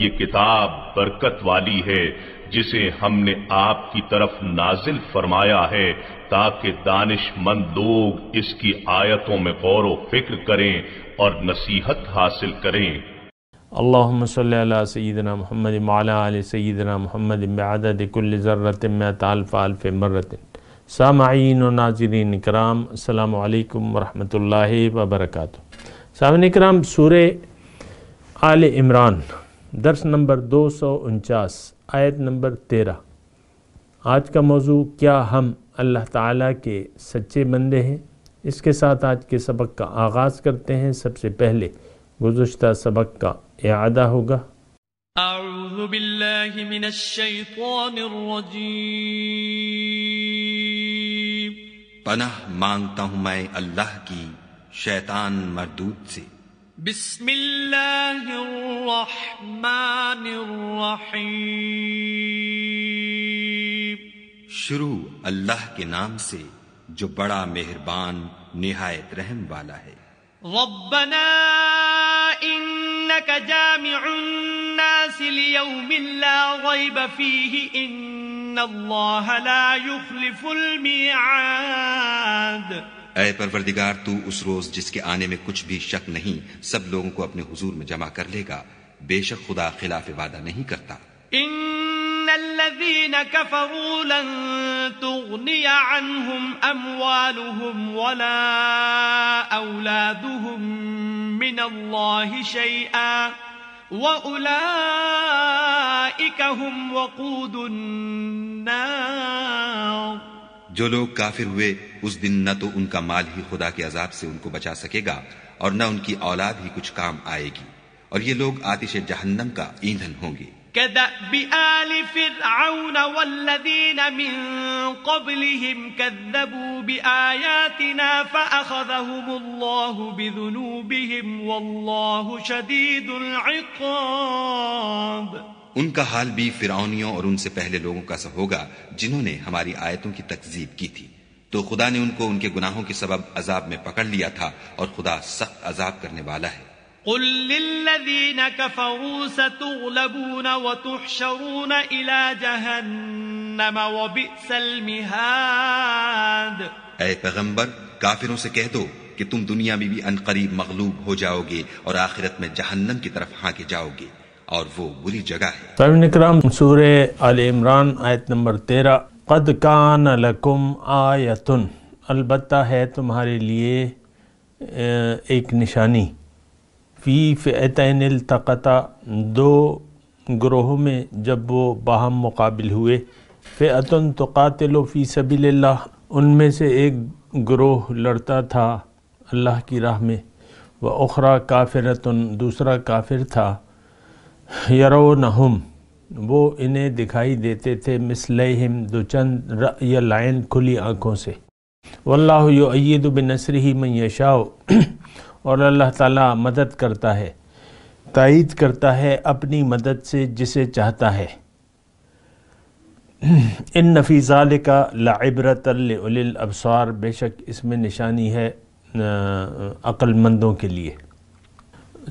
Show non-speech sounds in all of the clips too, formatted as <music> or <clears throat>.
ये किताब बरकत वाली है जिसे हमने आपकी तरफ नाजिल फरमाया है ताकि दानिशमंद लोग इसकी आयतों में गौर व फिक्र करें और नसीहत हासिल करें अल्लाम सैदना महमद माला सैदना महमद बदकुल्ल ज़र्रत में तालफ़ालफ़ मर्रत सामीन और नाजरीन कराम अल्लाम वरहमल वबरक सामिन कराम सूर आल इमरान दर्स नंबर दो सौ उनचास आयत नंबर तेरह आज का मौजू क्या हम अल्लाह ताला के सच्चे बंदे हैं इसके साथ आज के सबक का आगाज़ करते हैं सबसे पहले गुज्त सबक का अदा होगा पनाह मांगता हूँ मैं अल्लाह की शैतान मरदूत से بسم الله शुरू अल्लाह के नाम से जो बड़ा मेहरबान निहायत रहम वाला है रब्बना इन्नक اے پروردگار تو اس روز جس کے آنے میں کچھ بھی شک نہیں سب لوگوں کو اپنے حضور میں جمع کر لے گا بے شک خدا خلاف وعدہ نہیں کرتا ان الذين كفروا لن تغني عنهم اموالهم ولا اولادهم من الله شيئا وأولئك هم وقود النار जो लोग काफिर हुए उस दिन न तो उनका माल ही खुदा के अजाब से उनको बचा सकेगा और न उनकी औलाद ही कुछ काम आएगी और ये लोग आतिश जहन्नम का ईंधन होंगे كدأب آل فرعون والذين من قبلهم كذبوا بآياتنا فأخذهم الله بذنوبهم والله شديد العقاب उनका हाल भी फिरौनियों और उनसे पहले लोगों का सा होगा जिन्होंने हमारी आयतों की तकजीब की थी तो खुदा ने उनको उनके गुनाहों के सबब अजाब में पकड़ लिया था और खुदा सख्त अजाब करने वाला है قل للذين كفروا ستغلبون وتحشرون إلى جهنم وبئس المهاد اے पैगंबर काफिरों से कह दो कि तुम दुनिया में भी अनकरीब मगलूब हो जाओगे और आखिरत में जहन्नम की तरफ हाँके जाओगे और वो बुरी जगह है तमिन कराम सूर आल इमरान आयत नंबर तेरह कद कान लकुम आयतन अलबत् है तुम्हारे लिए एक निशानी फ़ी फ़ैतन तकता दो ग्रोहों में जब वो बाहम मुकाबिल हुए फ़ैतन तो कातिलो फ़ी सबील उनमें से एक ग्रोह लड़ता था अल्लाह की राह में व उखरा काफिरतन दूसरा काफिर था यरो नहुम वो इन्हें दिखाई देते थे हिम दो चंद या लाइन खुली आँखों से वल्लाह युद बिनसरी ही मन यशाओ और अल्लाह ताला मदद करता है तायद करता है अपनी मदद से जिसे चाहता है इन नफीज़ाल का लाइब्रतल अबसार बेशक इसमें निशानी है अक्लमंदों के लिए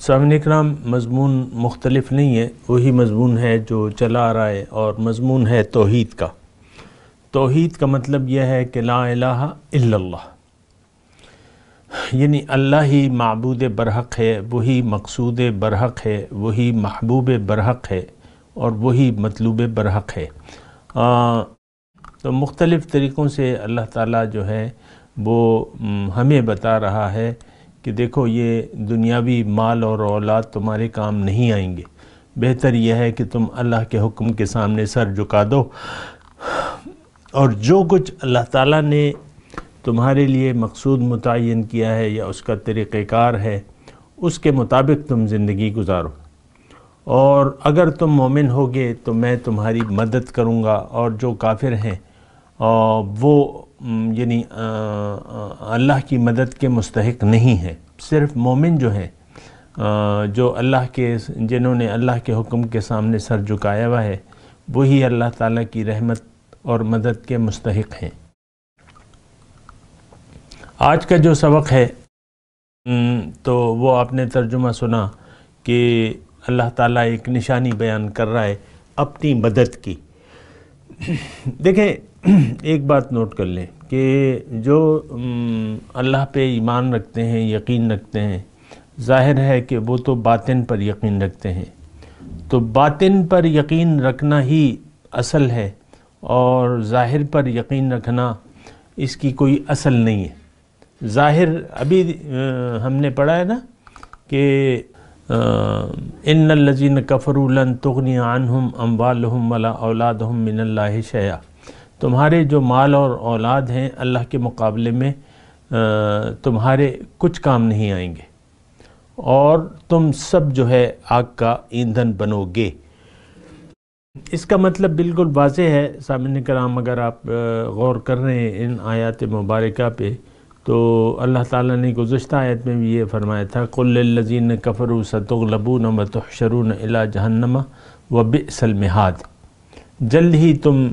सामने कराम मजमून मुख्तलफ नहीं है वही मजमून है जो चला आ रहा है और मजमून है तोहद का तोहद का मतलब यह है कि ला इल्लल्लाह यानी अल्लाह ही मबूद बरहक है वही मकसूद बरहक है वही महबूब बरहक है और वही मतलूब बरहक है आ, तो मुख्तलिफ़ तरीक़ों से अल्लाह ताला जो है वो हमें बता रहा है कि देखो ये दुनियावी माल और औलाद तुम्हारे काम नहीं आएंगे बेहतर यह है कि तुम अल्लाह के हुक्म के सामने सर झुका दो और जो कुछ अल्लाह ताला ने तुम्हारे लिए मकसूद मुतन किया है या उसका तरीक़ार है उसके मुताबिक तुम ज़िंदगी गुजारो और अगर तुम मोमिन होगे तो मैं तुम्हारी मदद करूँगा और जो काफिर हैं वो यानी अल्लाह की मदद के मुस्तक नहीं है सिर्फ मोमिन जो हैं जो अल्लाह के जिन्होंने अल्लाह के हुक्म के सामने सर झुकाया हुआ है वही अल्लाह ताला की रहमत और मदद के मुस्तक हैं आज का जो सबक है तो वो आपने तर्जुमा सुना कि अल्लाह ताला एक निशानी बयान कर रहा है अपनी मदद की <clears throat> देखें <clears throat> एक बात नोट कर लें कि जो अल्लाह पे ईमान रखते हैं यकीन रखते हैं जाहिर है कि वो तो बातिन पर यकीन रखते हैं तो बातिन पर यकीन रखना ही असल है और ज़ाहिर पर यकीन रखना इसकी कोई असल नहीं है ज़ाहिर अभी हमने पढ़ा है ना कि इन लजीन कफरूलन तुगनी आनहम अम्बालहम वला औलाद हम मिनल्ला शया तुम्हारे जो माल और औलाद हैं अल्लाह के मुकाबले में तुम्हारे कुछ काम नहीं आएंगे और तुम सब जो है आग का ईंधन बनोगे इसका मतलब बिल्कुल वाज है सामिन कराम अगर आप गौर कर रहे हैं इन आयात मुबारक पे तो अल्लाह ताला ने गुज्त आयत में भी ये फरमाया था कुल्लज़ीन कफ़रू सतुगलबून मतशरून अला जहन्नमा व बिसल जल्द ही तुम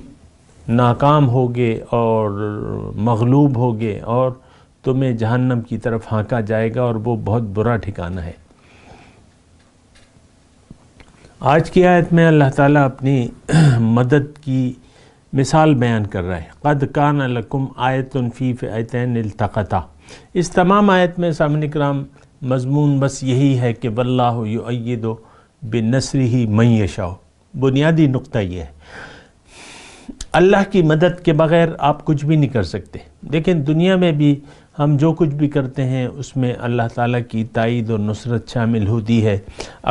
नाकाम होगे और मगलूब होगे और तुम्हें जहन्नम की तरफ हाँका जाएगा और वो बहुत बुरा ठिकाना है आज की आयत में अल्लाह ताला अपनी <clears throat> मदद की मिसाल बयान कर रहा है कद कान लकुम आयत फ़ीफ़ आयतन इल्तकता इस तमाम आयत में सामने कराम मजमून बस यही है कि वल्लाहु युदो बिनसरिही मन मैशाओ बुनियादी नुक्ता यह है अल्लाह की मदद के बगैर आप कुछ भी नहीं कर सकते लेकिन दुनिया में भी हम जो कुछ भी करते हैं उसमें अल्लाह ताला की ताइद और नुसरत शामिल होती है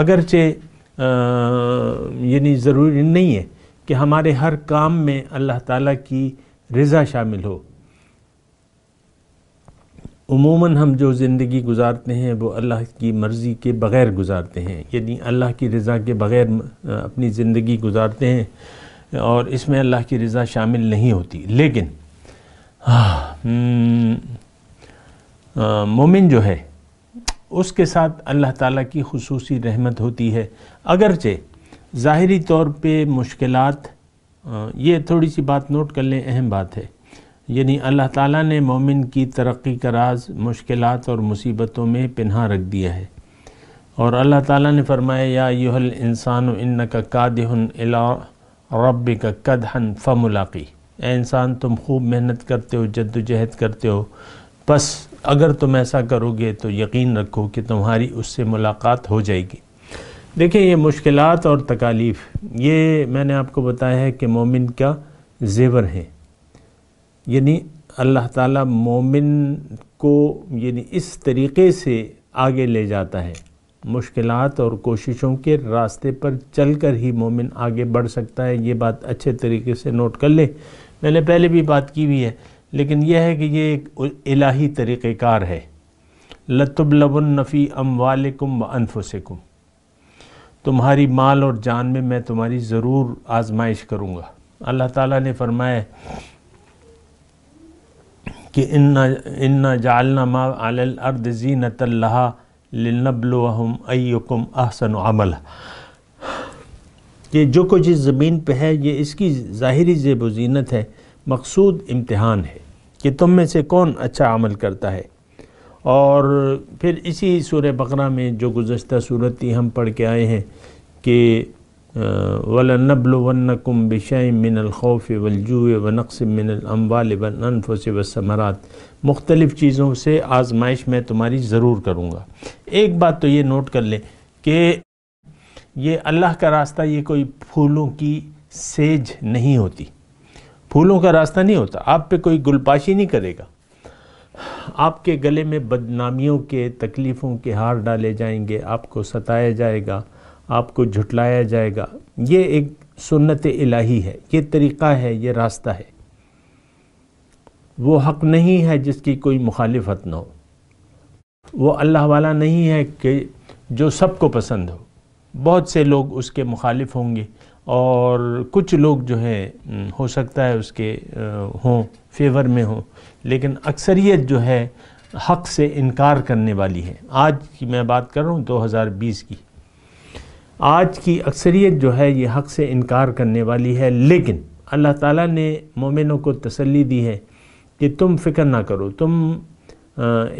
अगरचे यानी ज़रूरी नहीं है कि हमारे हर काम में अल्लाह ताला की रज़ा शामिल हो उमूमन हम जो ज़िंदगी गुजारते हैं वो अल्लाह की मर्ज़ी के बग़ैर गुजारते हैं यानी अल्लाह की रज़ा के बग़ैर अपनी ज़िंदगी गुजारते हैं और इसमें अल्लाह की रज़ा शामिल नहीं होती लेकिन हम्म, मोमिन जो है उसके साथ अल्लाह ताला की खसूस रहमत होती है अगरचे ज़ाहरी तौर पे मुश्किल ये थोड़ी सी बात नोट कर लें अहम बात है यानी अल्लाह ताला ने मोमिन की तरक्की का राज मुश्किल और मुसीबतों में पन्हा रख दिया है और अल्लाह ताला ने फरमाया या यूहल इंसान इन का कादहन रब का हन फमुलाकी ए इंसान तुम खूब मेहनत करते हो जद्दोजहद करते हो बस अगर तुम ऐसा करोगे तो यकीन रखो कि तुम्हारी उससे मुलाकात हो जाएगी देखिए ये मुश्किल और तकालीफ़ ये मैंने आपको बताया है कि मोमिन का जेवर है यानी अल्लाह ताला मोमिन को यानी इस तरीके से आगे ले जाता है मुश्किल और कोशिशों के रास्ते पर चल कर ही मोमिन आगे बढ़ सकता है ये बात अच्छे तरीके से नोट कर ले मैंने पहले भी बात की हुई है लेकिन यह है कि ये एक इलाही तरीक़ार है लतुबलबनफ़ी अम वालकुम व अनफुसकुम तुम्हारी माल और जान में मैं तुम्हारी ज़रूर आजमाइश करूँगा अल्लाह ताला ने फरमाया कि इन्ना इन्ना जालना माँ अल अर्द नतल्ला लिनबलोम अयुकुम अहसन अमल ये जो कुछ इस ज़मीन पे है ये इसकी ज़ाहरी जेब जीनत है मकसूद इम्तहान है कि तुम में से कौन अच्छा अमल करता है और फिर इसी सूर बकरा में जो गुज्त सूरत ही हम पढ़ के आए हैं कि वलनबलवनकुम बिशय मिन अलखौफ़ व वनक़स मिन अम्बाल वनफ़स वसमरात मुख्तलिफ़ चीज़ों से आजमाइश मैं तुम्हारी ज़रूर करूँगा एक बात तो ये नोट कर लें कि ये अल्लाह का रास्ता ये कोई फूलों की सेज नहीं होती फूलों का रास्ता नहीं होता आप पे कोई गुलपाशी नहीं करेगा आपके गले में बदनामियों के तकलीफ़ों के हार डाले जाएंगे आपको सताया जाएगा आपको झुटलाया जाएगा ये एक सुन्नत इलाही है ये तरीक़ा है ये रास्ता है वो हक़ नहीं है जिसकी कोई मुखालफत न हो वो अल्लाह वाला नहीं है कि जो सबको पसंद हो बहुत से लोग उसके मुखालिफ होंगे और कुछ लोग जो है हो सकता है उसके हों फेवर में हों लेकिन अक्सरियत जो है हक़ से इनकार करने वाली है आज की मैं बात कर रहा हूँ 2020 की आज की अक्सरियत जो है ये हक़ से इनकार करने वाली है लेकिन अल्लाह ताला ने मोमिनों को तसल्ली दी है कि तुम फिक्र ना करो तुम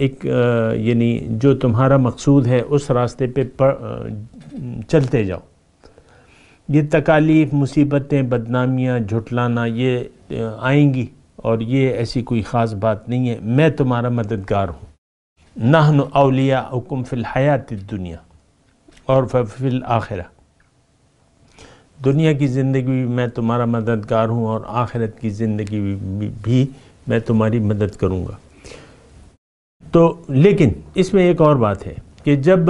एक यानी जो तुम्हारा मकसूद है उस रास्ते पे पर, चलते जाओ ये तकालीफ मुसीबतें बदनामियाँ झुटलाना ये आएंगी और ये ऐसी कोई ख़ास बात नहीं है मैं तुम्हारा मददगार हूँ नाहन अलिया हुकुम फ़िलहयात दुनिया और फिल आखिरा दुनिया की ज़िंदगी मैं तुम्हारा मददगार हूँ और आखिरत की ज़िंदगी भी मैं तुम्हारी मदद करूँगा तो लेकिन इसमें एक और बात है कि जब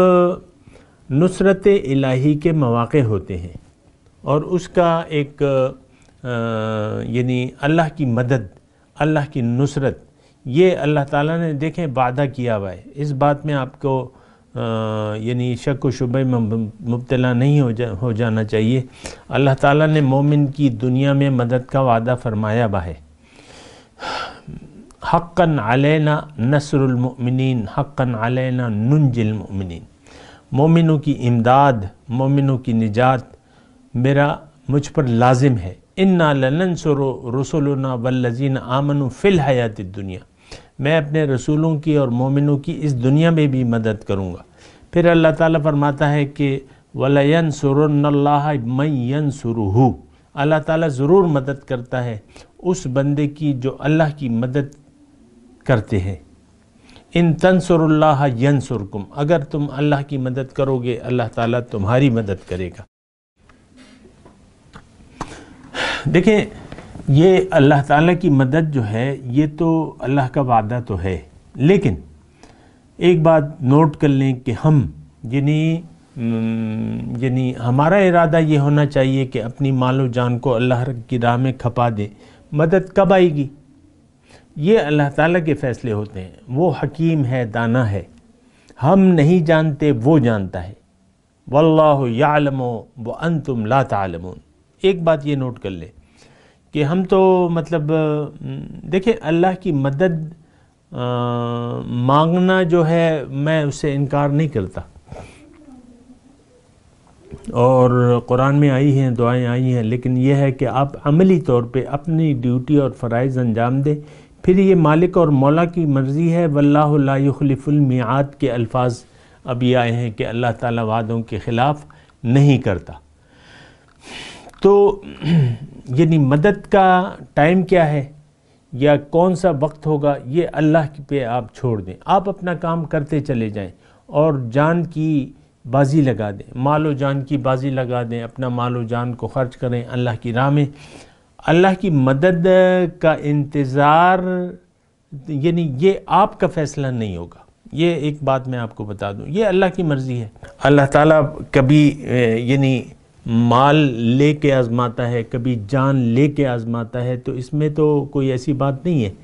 नुसरत इलाही के मौाक़ होते हैं और उसका एक यानी अल्लाह की मदद अल्लाह की नुसरत ये अल्लाह ताला ने देखें वादा किया हुआ है इस बात में आपको यानी शक व शुबे में मुबतला नहीं हो जा हो जाना चाहिए अल्लाह ताला ने मोमिन की दुनिया में मदद का वादा फरमाया है हक़ा अलैना नसरमिन हक़ा अलैना नंजिलमिन मोमिनों की इमदाद मोमिनों की निजात मेरा मुझ पर लाजिम है इन्ना ललन सरो रसोलना वल्लिन आमन फ़िल हयात दुनिया मैं अपने रसूलों की और मोमिनों की इस दुनिया में भी मदद करूँगा फिर अल्लाह ताला फरमाता है कि वलयन सुरह मैन सुरहू अल्लाह ताला ज़रूर मदद करता है उस बंदे की जो अल्लाह की मदद करते हैं इन तनसुरल्ला सुरकुम अगर तुम अल्लाह की मदद करोगे अल्लाह ताला तुम्हारी मदद करेगा देखें ये अल्लाह ताला की मदद जो है ये तो अल्लाह का वादा तो है लेकिन एक बात नोट कर लें कि हम यानी हम्म, यानी हमारा इरादा ये होना चाहिए कि अपनी मालो जान को अल्लाह की राह में खपा दें मदद कब आएगी ये अल्लाह ताला के फ़ैसले होते हैं वो हकीम है दाना है हम नहीं जानते वो जानता है वल्लाम व अन तुम ला तालमून एक बात ये नोट कर लें कि हम तो मतलब देखिए अल्लाह की मदद आ, मांगना जो है मैं उससे इनकार नहीं करता और कुरान में आई हैं दुआएं आई हैं लेकिन यह है कि आप अमली तौर पे अपनी ड्यूटी और फ़रज़ अंजाम दें फिर ये मालिक और मौला की मर्ज़ी है वल्लाखलफ़ुलमियात के अल्फाज अब ये आए हैं कि अल्लाह ताला वादों के ख़िलाफ़ नहीं करता तो यानी मदद का टाइम क्या है या कौन सा वक्त होगा ये अल्लाह पे आप छोड़ दें आप अपना काम करते चले जाएं और जान की बाजी लगा दें मालो जान की बाजी लगा दें अपना मालो जान को खर्च करें अल्लाह की राह में अल्लाह की मदद का इंतज़ार यानी ये आपका फ़ैसला नहीं होगा ये एक बात मैं आपको बता दूं ये अल्लाह की मर्ज़ी है अल्लाह ताला कभी यानी माल ले कर आज़माता है कभी जान ले कर आज़माता है तो इसमें तो कोई ऐसी बात नहीं है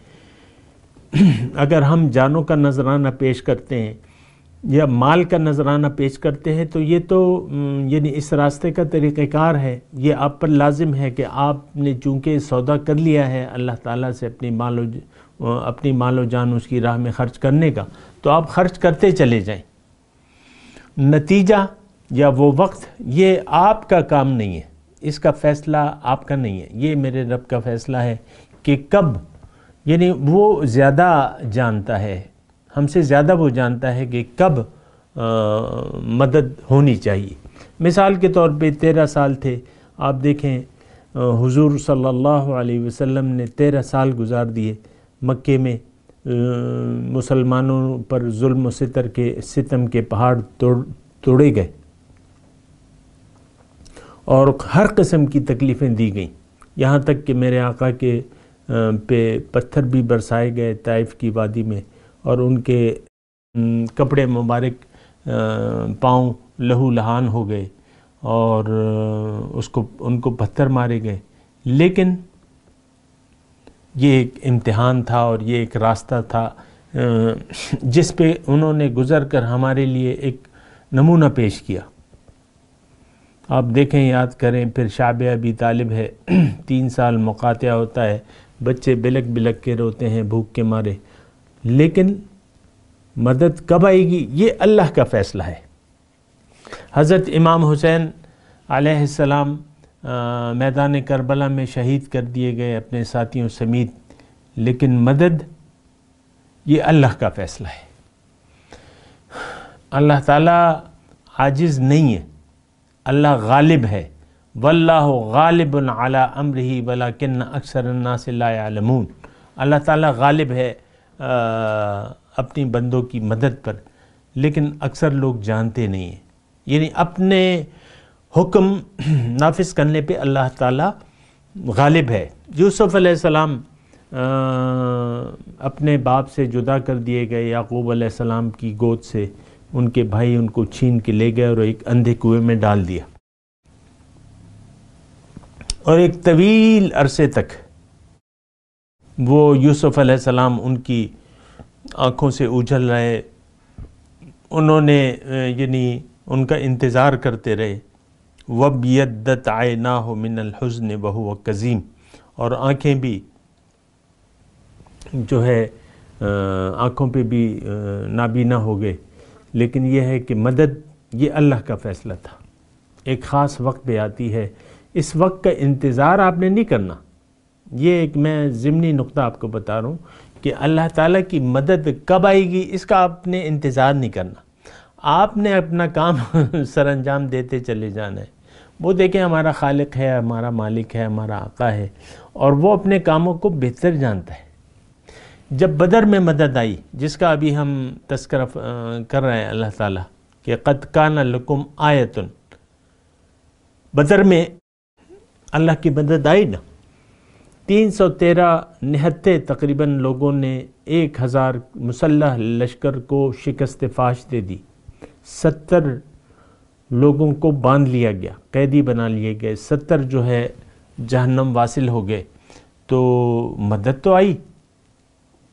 <clears throat> अगर हम जानों का नजराना पेश करते हैं या माल का नजराना पेश करते हैं तो ये तो यानी इस रास्ते का तरीक़ार है ये आप पर लाजिम है कि आपने चूँकि सौदा कर लिया है अल्लाह ताला से अपनी माल अपनी माल जान उसकी राह में ख़र्च करने का तो आप ख़र्च करते चले जाएं नतीजा या वो वक्त ये आपका काम नहीं है इसका फ़ैसला आपका नहीं है ये मेरे रब का फ़ैसला है कि कब यानी वो ज़्यादा जानता है हमसे ज़्यादा वो जानता है कि कब आ, मदद होनी चाहिए मिसाल के तौर पे तेरह साल थे आप देखें हुजूर सल्लल्लाहु अलैहि वसल्लम ने तेरह साल गुजार दिए मक्के में मुसलमानों पर जुल्म सितर के सितम के पहाड़ तोड़ तोड़े गए और हर कस्म की तकलीफ़ें दी गईं यहाँ तक कि मेरे आका के पे पत्थर भी बरसाए गए ताइफ की वादी में और उनके कपड़े मुबारक पाँव लहू लहान हो गए और उसको उनको पत्थर मारे गए लेकिन ये एक इम्तहान था और ये एक रास्ता था जिस पे उन्होंने गुज़र कर हमारे लिए एक नमूना पेश किया आप देखें याद करें फिर शाब अभी तालिब है <clears throat> तीन साल मुकात होता है बच्चे बिलक बिलक के रोते हैं भूख के मारे लेकिन मदद कब आएगी ये अल्लाह का फ़ैसला है हज़रत इमाम हुसैन आसमाम मैदान करबला में शहीद कर दिए गए अपने साथियों समेत लेकिन मदद ये अल्लाह का फ़ैसला है अल्लाह ताला आजिज़ नहीं है अल्लाह गालिब है वल्ला गालिब अला अम्र ही वला किन्न अक्सर नासिलमून अल्लाह ताला गालिब है आ, अपनी बंदों की मदद पर लेकिन अक्सर लोग जानते नहीं हैं यानी अपने हुक्म <clears throat> नाफिज करने पे अल्लाह ताला गालिब है यूसुफ़ अलैहिस्सलाम अपने बाप से जुदा कर दिए गए याकूब अलैहिस्सलाम की गोद से उनके भाई उनको छीन के ले गए और एक अंधे कुएं में डाल दिया और एक तवील अरसे तक वो यूसुफ सलाम उनकी आँखों से उजल रहे उन्होंने यानी उनका इंतज़ार करते रहे यद्दत आए ना हो मिनल हजन बहु कज़ीम और आँखें भी जो है आँखों पे भी नाबीना हो गए लेकिन यह है कि मदद ये अल्लाह का फ़ैसला था एक ख़ास वक्त पर आती है इस वक्त का इंतज़ार आपने नहीं करना ये एक मैं ज़िमनी नुक्ता आपको बता रहा हूँ कि अल्लाह ताला की मदद कब आएगी इसका आपने इंतज़ार नहीं करना आपने अपना काम <laughs> सर अंजाम देते चले जाना है वो देखें हमारा खालिक है हमारा मालिक है हमारा आका है और वो अपने कामों को बेहतर जानता है जब बदर में मदद आई जिसका अभी हम तस्कर कर रहे हैं अल्लाह ताला कि कद कान लकुम आयतन बदर में अल्लाह की मदद आई ना तीन सौ तेरह निहत्ते तकरीबन लोगों ने एक हज़ार मुसल्ह लश्कर को शिकस्त फाश दे दी सत्तर लोगों को बांध लिया गया कैदी बना लिए गए सत्तर जो है जहन्नम वासिल हो गए तो मदद तो आई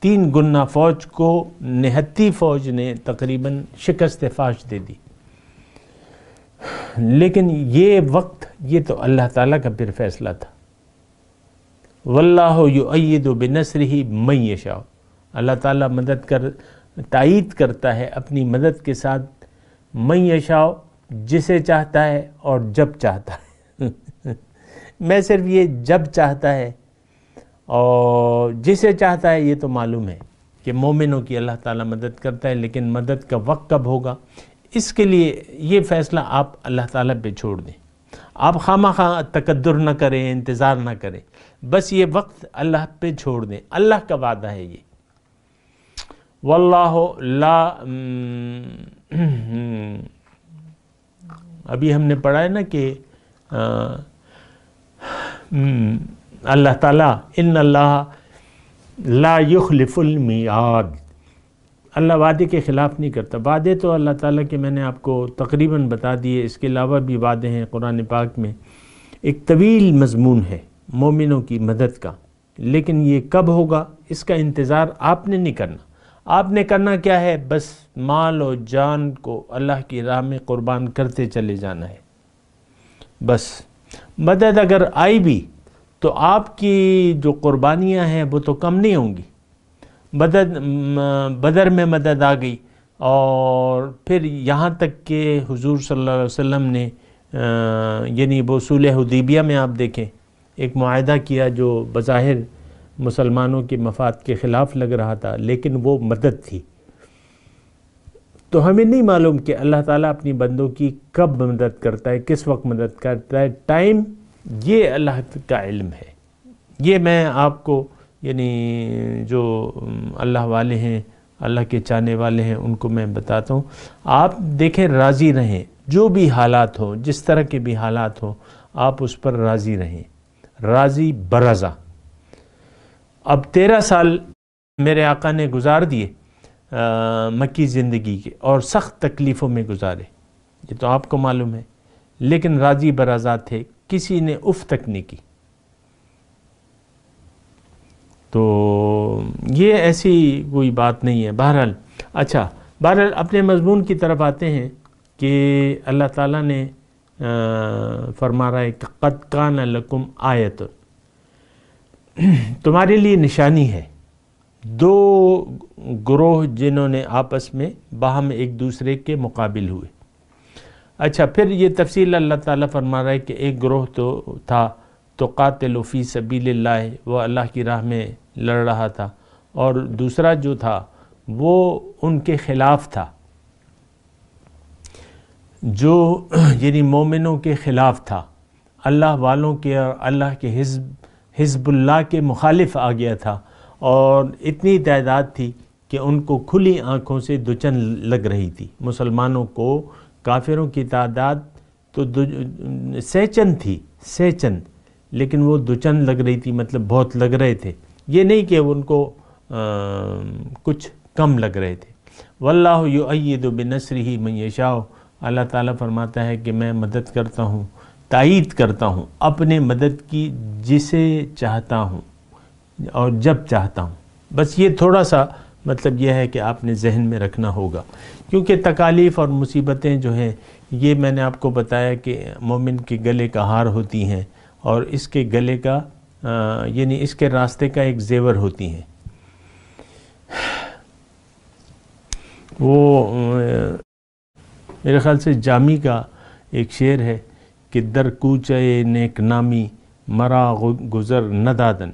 तीन गुना फौज को निहत्ती फौज ने तकरीबन शिकस्त फाश दे दी लेकिन ये वक्त ये तो अल्लाह ताला का फिर फैसला था वल्लाह युद बनसर ही मई शाह अल्लाह ताला मदद कर तायद करता है अपनी मदद के साथ मई शाह जिसे चाहता है और जब चाहता है <laughs> मैं सिर्फ ये जब चाहता है और जिसे चाहता है ये तो मालूम है कि मोमिनों की अल्लाह ताला मदद करता है लेकिन मदद का वक्त कब होगा इसके लिए ये फ़ैसला आप अल्लाह ताला पे छोड़ दें आप खामा खा तकदर ना करें इंतज़ार ना करें बस ये वक्त अल्लाह पे छोड़ दें अल्लाह का वादा है ये वल्लाह ला अभी हमने पढ़ा है ना कि अल्लाह ताला इन अल्लाह ला युखलिफुल मियाद अल्लाह वादे के ख़िलाफ़ नहीं करता वादे तो अल्लाह ताला के मैंने आपको तकरीबन बता दिए इसके अलावा भी वादे हैं कुरान पाक में एक तवील मजमून है मोमिनों की मदद का लेकिन ये कब होगा इसका इंतज़ार आपने नहीं करना आपने करना क्या है बस माल और जान को अल्लाह की राह में क़ुरबान करते चले जाना है बस मदद अगर आई भी तो आपकी जो कुर्बानियाँ हैं वो तो कम नहीं होंगी मदद बदर में मदद आ गई और फिर यहाँ तक के हुजूर सल्लल्लाहु अलैहि वसल्लम ने यानी वो सूल में आप देखें एक माहा किया जो बज़ाहिर मुसलमानों के मफाद के ख़िलाफ़ लग रहा था लेकिन वो मदद थी तो हमें नहीं मालूम कि अल्लाह ताला अपनी बंदों की कब मदद करता है किस वक्त मदद करता है टाइम ये अल्लाह का इल्म है ये मैं आपको यानी जो अल्लाह वाले हैं अल्लाह के चाहने वाले हैं उनको मैं बताता हूँ आप देखें राज़ी रहें जो भी हालात हो जिस तरह के भी हालात हो आप उस पर राज़ी रहें राज़ी बरज़ा अब तेरह साल मेरे आका ने गुजार दिए मक्की ज़िंदगी के और सख्त तकलीफ़ों में गुजारे ये तो आपको मालूम है लेकिन राज़ी बराज़ा थे किसी ने उफ तक नहीं की तो ये ऐसी कोई बात नहीं है बहरहाल अच्छा बहरहाल अपने मजमून की तरफ आते हैं कि अल्लाह ताला ने फरमा रहा है कि कद कान लकुम आयत तुम्हारे लिए निशानी है दो ग्रोह जिन्होंने आपस में बाहम एक दूसरे के मुकाबिल हुए अच्छा फिर ये तफसील अल्लाह ताला फरमा रहा है कि एक ग्रोह तो था तो कातिलफ़ी सबील वह अल्लाह की राह में लड़ रहा था और दूसरा जो था वो उनके ख़िलाफ़ था जो यानी मोमिनों के ख़िलाफ़ था अल्लाह वालों के और अल्लाह के हिजब हिजबुल्लाह के मुखालिफ आ गया था और इतनी तादाद थी कि उनको खुली आँखों से दुचन लग रही थी मुसलमानों को काफिरों की तादाद तो सैचन थी सैचन लेकिन वो दुचन लग रही थी मतलब बहुत लग रहे थे ये नहीं कि उनको आ, कुछ कम लग रहे थे वल्लाह युद बिनसरी ही मैशाओ अल्लाह ताला फरमाता है कि मैं मदद करता हूँ तायद करता हूँ अपने मदद की जिसे चाहता हूँ और जब चाहता हूँ बस ये थोड़ा सा मतलब यह है कि आपने जहन में रखना होगा क्योंकि तकालीफ़ और मुसीबतें जो हैं ये मैंने आपको बताया कि मोमिन के गले का हार होती हैं और इसके गले का यानी इसके रास्ते का एक जेवर होती हैं वो मेरे ख़्याल से जामी का एक शेर है कि दर कूचे नेक नामी मरा गुज़र नदादन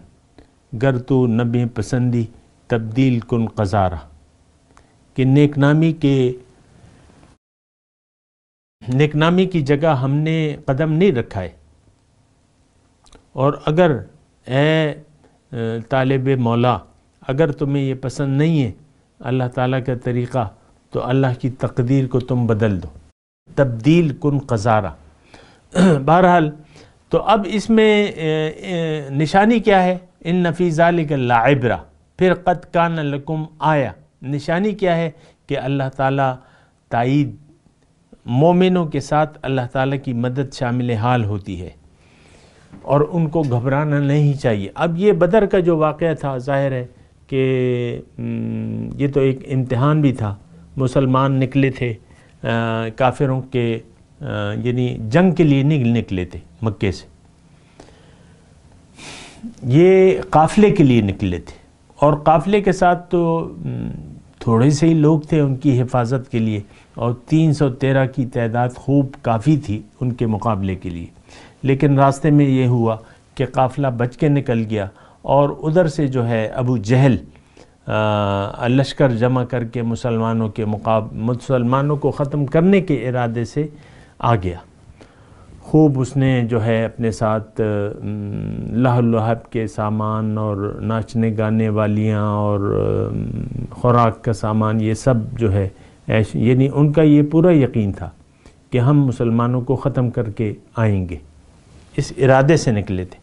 गर तो नबे पसंदी तब्दील कन कज़ारा कि नेकनामी के नेकनामी की जगह हमने कदम नहीं रखा है और अगर ए तालब मौला अगर तुम्हें ये पसंद नहीं है अल्लाह ताला का तरीक़ा तो अल्लाह की तकदीर को तुम बदल दो तब्दील कन कजारा <clears throat> बहरहाल तो अब इसमें निशानी क्या है इन नफीज़ा लाइब्रा फिर कद कान लकुम आया निशानी क्या है कि अल्लाह ताला ताइद मोमिनों के साथ अल्लाह ताला की मदद शामिल हाल होती है और उनको घबराना नहीं चाहिए अब ये बदर का जो वाक़ था ज़ाहिर है कि हम्म, ये तो एक इम्तहान भी था मुसलमान निकले थे आ, काफिरों के यानी जंग के लिए निकले थे मक्के से ये काफ़िले के लिए निकले थे और काफ़िले के साथ तो हम्म, थोड़े से ही लोग थे उनकी हिफाजत के लिए और 313 की तादाद खूब काफ़ी थी उनके मुकाबले के लिए लेकिन रास्ते में ये हुआ कि काफ़िला बच के निकल गया और उधर से जो है अबू जहल लश्कर जमा करके मुसलमानों के मुकाब मुसलमानों को ख़त्म करने के इरादे से आ गया खूब उसने जो है अपने साथ लहब के सामान और नाचने गाने वालियाँ और ख़ुराक का सामान ये सब जो है ऐश यानी उनका ये पूरा यकीन था कि हम मुसलमानों को ख़त्म करके आएंगे इस इरादे से निकले थे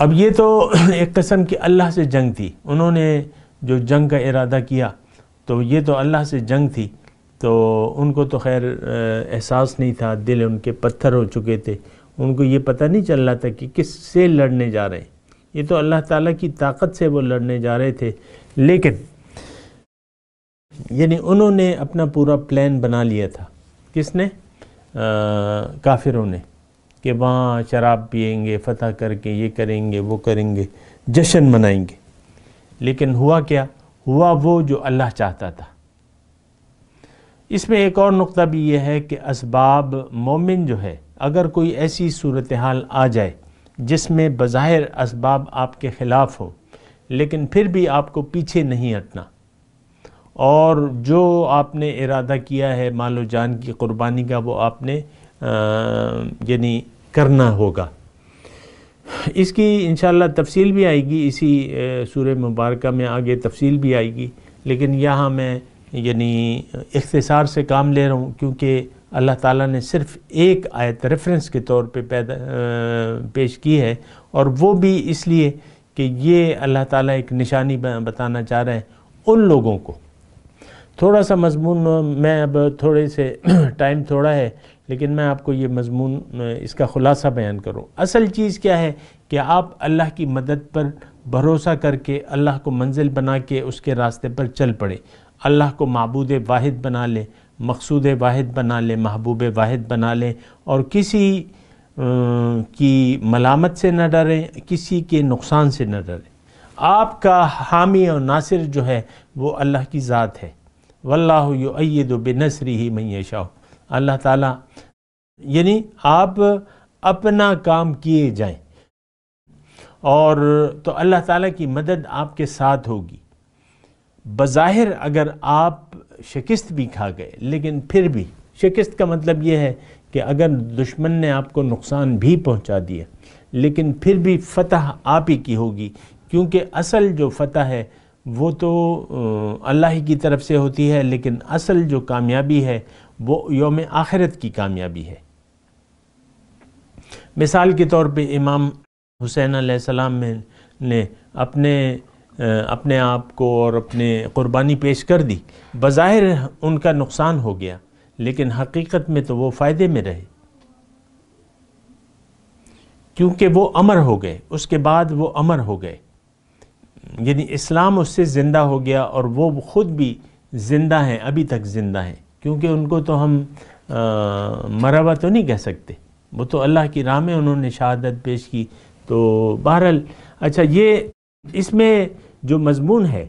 अब ये तो <clears throat> एक कस्म की अल्लाह से जंग थी उन्होंने जो जंग का इरादा किया तो ये तो अल्लाह से जंग थी तो उनको तो खैर एहसास नहीं था दिल उनके पत्थर हो चुके थे उनको ये पता नहीं चल रहा था कि किस से लड़ने जा रहे हैं ये तो अल्लाह ताला की ताकत से वो लड़ने जा रहे थे लेकिन यानी उन्होंने अपना पूरा प्लान बना लिया था किसने आ, काफिरों ने कि वहाँ शराब पियेंगे फतह करके ये करेंगे वो करेंगे जश्न मनाएंगे लेकिन हुआ क्या हुआ वो जो अल्लाह चाहता था इसमें एक और नुक्ता भी ये है कि इसबाब मोमिन जो है अगर कोई ऐसी सूरत हाल आ जाए जिसमें बज़ाहिर इसबाब आपके ख़िलाफ़ हो लेकिन फिर भी आपको पीछे नहीं हटना और जो आपने इरादा किया है मालो जान की क़ुरबानी का वो आपने यानी करना होगा इसकी इन तफसील भी आएगी इसी सूर मुबारक में आगे तफसील भी आएगी लेकिन यहाँ मैं यानी इख्तसार से काम ले रहा हूँ क्योंकि अल्लाह ताला ने सिर्फ एक आयत रेफरेंस के तौर पे पैदा पेश की है और वो भी इसलिए कि ये अल्लाह ताला एक निशानी बताना चाह रहे हैं उन लोगों को थोड़ा सा मजमून मैं अब थोड़े से टाइम <clears throat> थोड़ा है लेकिन मैं आपको ये मजमून इसका ख़ुलासा बयान करूँ असल चीज़ क्या है कि आप अल्लाह की मदद पर भरोसा करके अल्लाह को मंजिल बना के उसके रास्ते पर चल पड़े अल्लाह को मबूद वाहिद बना लें मकसूद वाहिद बना लें महबूब वाहिद बना लें और किसी की मलामत से न डरें किसी के नुकसान से न डरें आपका हामी और नासिर जो है वो अल्लाह की ज़ात है वल्लाद बेनसरी ही मैं शाह अल्लाह ताला यानी आप अपना काम किए जाएं और तो अल्लाह ताला की मदद आपके साथ होगी बज़ाहिर अगर आप शिकस्त भी खा गए लेकिन फिर भी शिकस्त का मतलब ये है कि अगर दुश्मन ने आपको नुकसान भी पहुंचा दिया लेकिन फिर भी फतह आप ही की होगी क्योंकि असल जो फतह है वो तो अल्लाह की तरफ से होती है लेकिन असल जो कामयाबी है वो योम आखिरत की कामयाबी है मिसाल के तौर पे इमाम हुसैन सलाम ने अपने अपने आप को और अपने क़ुरबानी पेश कर दी बज़ाहिर उनका नुकसान हो गया लेकिन हकीकत में तो वो फ़ायदे में रहे क्योंकि वो अमर हो गए उसके बाद वो अमर हो गए यानी इस्लाम उससे ज़िंदा हो गया और वो ख़ुद भी ज़िंदा हैं अभी तक ज़िंदा हैं क्योंकि उनको तो हम आ, मरवा तो नहीं कह सकते वो तो अल्लाह की राह में उन्होंने शहादत पेश की तो बहरहाल अच्छा ये इसमें जो मजमून है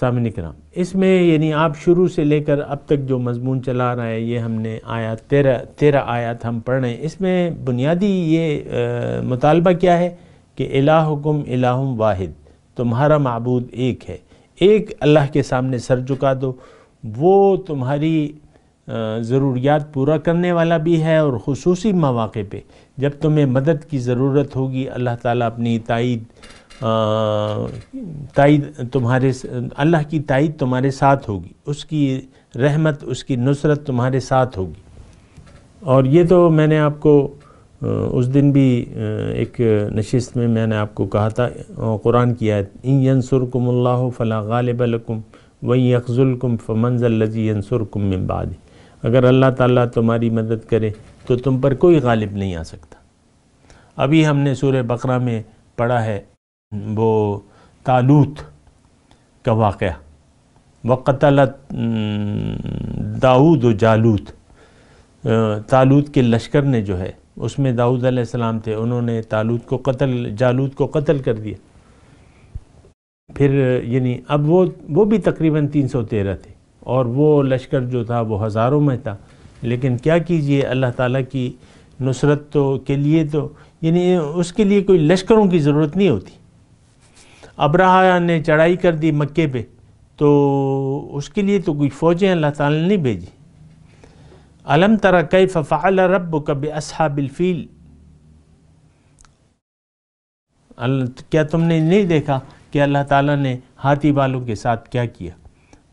सामिन कराम इसमें यानी आप शुरू से लेकर अब तक जो मजमून चला रहा है ये हमने आयात तेरह तेरह आयात हम पढ़ रहे हैं इसमें बुनियादी ये मुतालबा क्या है कि इलाकुम इलाम वाहिद तुम्हारा मबूद एक है एक अल्लाह के सामने सर झुका दो वो तुम्हारी ज़रूरियात पूरा करने वाला भी है और खसूस मौाक़े पर जब तुम्हें मदद की ज़रूरत होगी अल्लाह ताली अपनी तइद ताइद तुम्हारे अल्लाह की ताइद तुम्हारे साथ होगी उसकी रहमत उसकी नुसरत तुम्हारे साथ होगी और ये तो मैंने आपको उस दिन भी एक नशस्त में मैंने आपको कहा था कुरान की आयत इन यनसरकमल्ला फ़ला गालबलकुम वही यकजुलकुम लजी यनसरकुम में बाद अगर अल्लाह ताला तुम्हारी मदद करे तो तुम पर कोई गालिब नहीं आ सकता अभी हमने सूर्य बकरा में पढ़ा है वो तालूत का वाक़ कतल दाऊद व जालूत तालूत के लश्कर ने जो है उसमें दाऊद अलैहिस्सलाम थे उन्होंने तालूत को कत्ल जालूत को कत्ल कर दिया फिर यानी अब वो वो भी तकरीबन तीन सौ तेरह थे और वो लश्कर जो था वो हज़ारों में था लेकिन क्या कीजिए अल्लाह ताला की नुसरत तो के लिए तो यानी उसके लिए कोई लश्करों की ज़रूरत नहीं होती अब्रहा ने चढ़ाई कर दी मक्के पे तो उसके लिए तो कोई फ़ौजें अल्लाह ताला ने भेजी अलम तरा कई फ़फ़ाल रब कब असहाबिलफ़ील क्या तुमने नहीं देखा कि अल्लाह ताला ने हाथी वालों के साथ क्या किया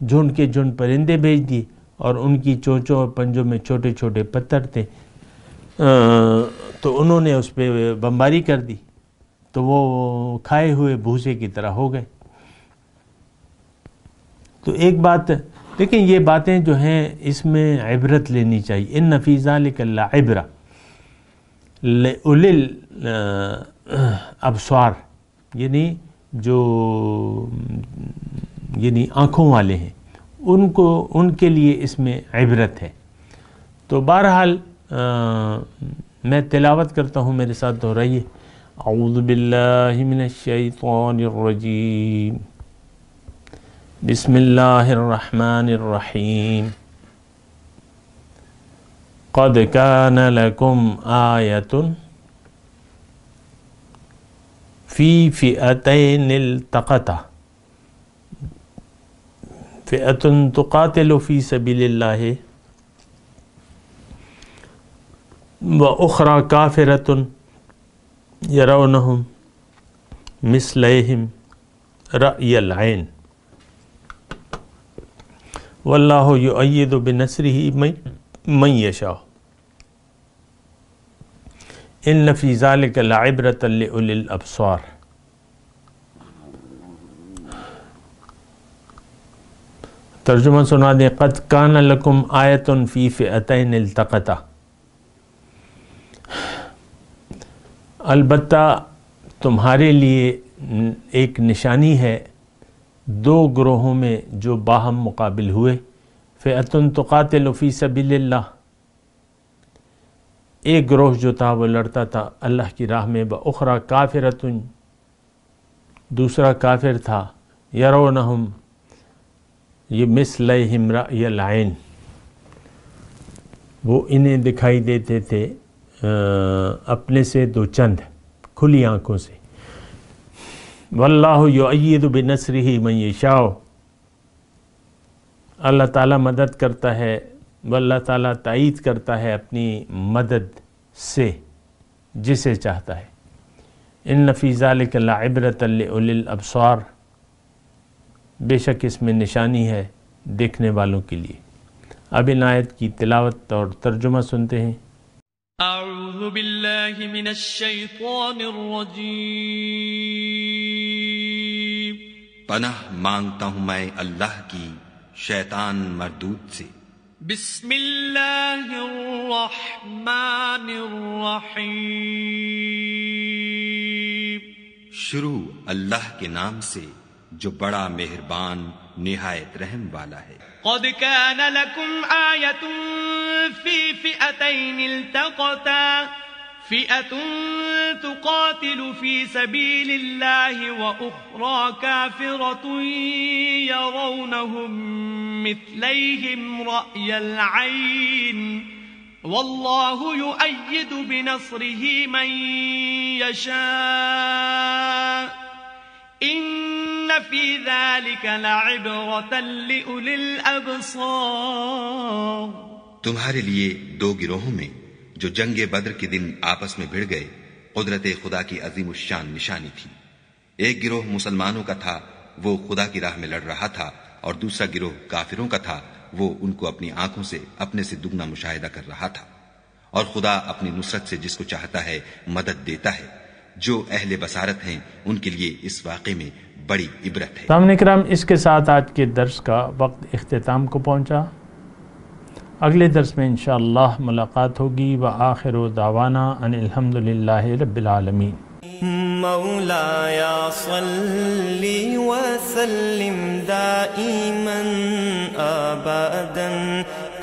झुंड के झुंड परिंदे भेज दिए और उनकी चोचों और पंजों में छोटे छोटे पत्थर थे तो उन्होंने उस पर बमबारी कर दी तो वो खाए हुए भूसे की तरह हो गए तो एक बात देखें ये बातें जो हैं इसमें इबरत लेनी चाहिए इन नफीज़ा लिकल्ला इबरा अबसार यानी जो यानी आँखों वाले हैं उनको उनके लिए इसमें इबरत है तो बहरहाल मैं तिलावत करता हूँ मेरे साथ दोहराइए أعوذ بالله من الشيطان الرجيم بسم الله الرحمن الرحيم قد كان لكم آية في فئتين التقطا فئة تقاتل في سبيل الله وأخرى كافرة يرونهم مثليهم رأي العين والله يؤيد بنصره من يشاء إن في ذلك لعبرة لأولي الأبصار ترجمة سنة قد كان لكم آية في فئتين التقتا अलबत् तुम्हारे लिए एक निशानी है दो ग्रोहों में जो बाहम मुकाबिल हुए तो तुक़ातलफ़ी सबील एक ग्रोह जो था वो लड़ता था अल्लाह की राह में बखरा काफिरतुन दूसरा काफिर था यरो नहम ये मिसल हिमरा लाइन वो इन्हें दिखाई देते थे अपने से दो चंद खुली आँखों से वल्लाहु युद बिनसरिहि ही मैं शाओ अल्लाह ताला मदद करता है वल्लाह ताला तायद करता है अपनी मदद से जिसे चाहता है इन अबसार बेशक इसमें निशानी है देखने वालों के लिए अब इन आयत की तिलावत और तर्जुमा सुनते हैं أعوذ بالله من الشيطان الرجيم पनाह मांगता हूँ मैं अल्लाह की शैतान मरदूत से بسم الرحمن शुरू अल्लाह के नाम से जो बड़ा मेहरबान निहायत रहम वाला है قد كان لكم آية في فئتين التقتا فئة تقاتل في سبيل الله وأخرى كافرة يرونهم مثليهم رأي العين والله يؤيد بنصره من يشاء إن तुम्हारे लिए दो गिरोहों में जो जंग बद्र के दिन आपस में भिड़ गए कुदरत खुदा की अजीम शान निशानी थी एक गिरोह मुसलमानों का था वो खुदा की राह में लड़ रहा था और दूसरा गिरोह काफिरों का था वो उनको अपनी आंखों से अपने से दुगना मुशाह कर रहा था और खुदा अपनी नुसरत से जिसको चाहता है मदद देता है जो अहले बसारत हैं उनके लिए इस वाक़े में बड़ी इबरत है सामने कराम इसके साथ आज के दर्स का वक्त अख्ताम को पहुँचा अगले दर्स में इन मुलाकात होगी व आखिर दावाना अनिलहमदिल्ला रबालमीन مولاي صل وسلم دائما ابدا